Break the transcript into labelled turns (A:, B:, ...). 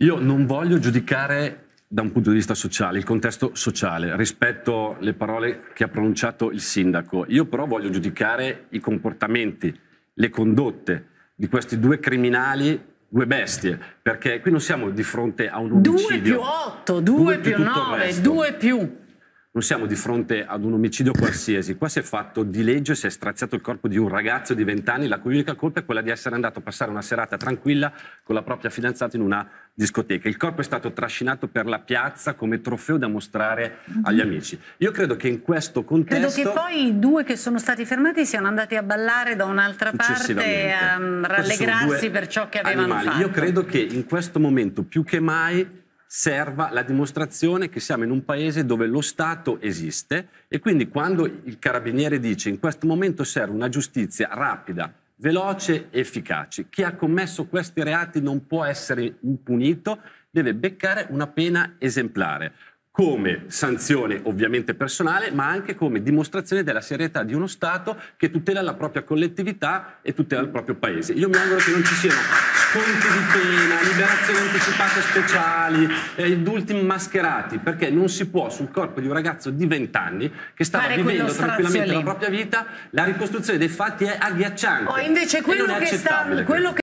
A: Io non voglio giudicare da un punto di vista sociale, il contesto sociale, rispetto alle parole che ha pronunciato il sindaco. Io però voglio giudicare i comportamenti, le condotte di questi due criminali, due bestie, perché qui non siamo di fronte a un omicidio. 2 più otto, due, 2 più nove, due più non siamo di fronte ad un omicidio qualsiasi. Qua si è fatto di legge, si è straziato il corpo di un ragazzo di 20 anni, la cui unica colpa è quella di essere andato a passare una serata tranquilla con la propria fidanzata in una discoteca. Il corpo è stato trascinato per la piazza come trofeo da mostrare agli amici. Io credo che in questo contesto... Credo che poi i due che sono stati fermati siano andati a ballare da un'altra parte e a ehm, rallegrarsi per ciò che avevano animali. fatto. Io credo che in questo momento più che mai serva la dimostrazione che siamo in un paese dove lo Stato esiste e quindi quando il carabiniere dice in questo momento serve una giustizia rapida, veloce e efficace, chi ha commesso questi reati non può essere impunito, deve beccare una pena esemplare come sanzione ovviamente personale, ma anche come dimostrazione della serietà di uno Stato che tutela la propria collettività e tutela il proprio paese. Io mi auguro che non ci siano sconti di pena, liberazioni anticipate speciali, eh, adulti mascherati, perché non si può sul corpo di un ragazzo di 20 anni che stava vivendo tranquillamente lì. la propria vita, la ricostruzione dei fatti è agghiacciante. Oh, invece quello che sta... Quello che